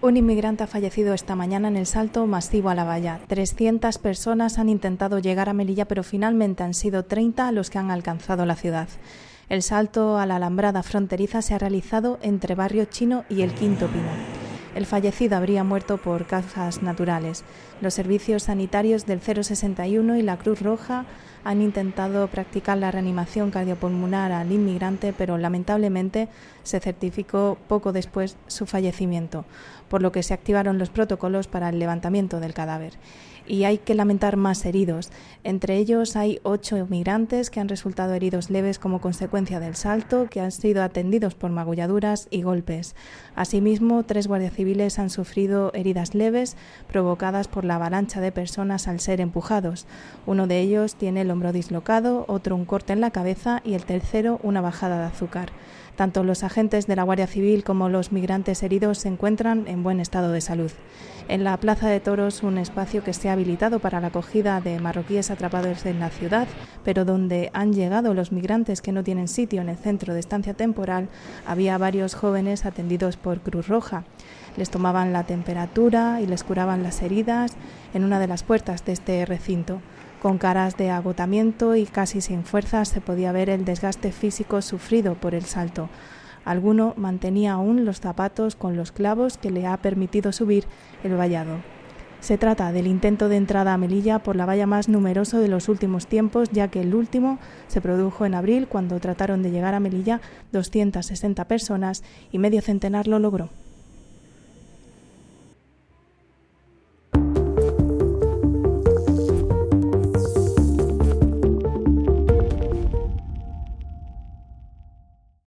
Un inmigrante ha fallecido esta mañana en el salto masivo a la valla. 300 personas han intentado llegar a Melilla, pero finalmente han sido 30 los que han alcanzado la ciudad. El salto a la alambrada fronteriza se ha realizado entre Barrio Chino y el Quinto Pino. El fallecido habría muerto por causas naturales. Los servicios sanitarios del 061 y la Cruz Roja han intentado practicar la reanimación cardiopulmonar al inmigrante, pero lamentablemente se certificó poco después su fallecimiento, por lo que se activaron los protocolos para el levantamiento del cadáver. Y hay que lamentar más heridos. Entre ellos hay ocho inmigrantes que han resultado heridos leves como consecuencia del salto, que han sido atendidos por magulladuras y golpes. Asimismo, tres guardias civiles han sufrido heridas leves provocadas por la avalancha de personas al ser empujados. Uno de ellos tiene lo dislocado, otro un corte en la cabeza y el tercero una bajada de azúcar. Tanto los agentes de la Guardia Civil como los migrantes heridos se encuentran en buen estado de salud. En la Plaza de Toros, un espacio que se ha habilitado para la acogida de marroquíes atrapados en la ciudad, pero donde han llegado los migrantes que no tienen sitio en el centro de estancia temporal, había varios jóvenes atendidos por Cruz Roja. Les tomaban la temperatura y les curaban las heridas en una de las puertas de este recinto. Con caras de agotamiento y casi sin fuerzas se podía ver el desgaste físico sufrido por el salto. Alguno mantenía aún los zapatos con los clavos que le ha permitido subir el vallado. Se trata del intento de entrada a Melilla por la valla más numeroso de los últimos tiempos, ya que el último se produjo en abril cuando trataron de llegar a Melilla 260 personas y medio centenar lo logró.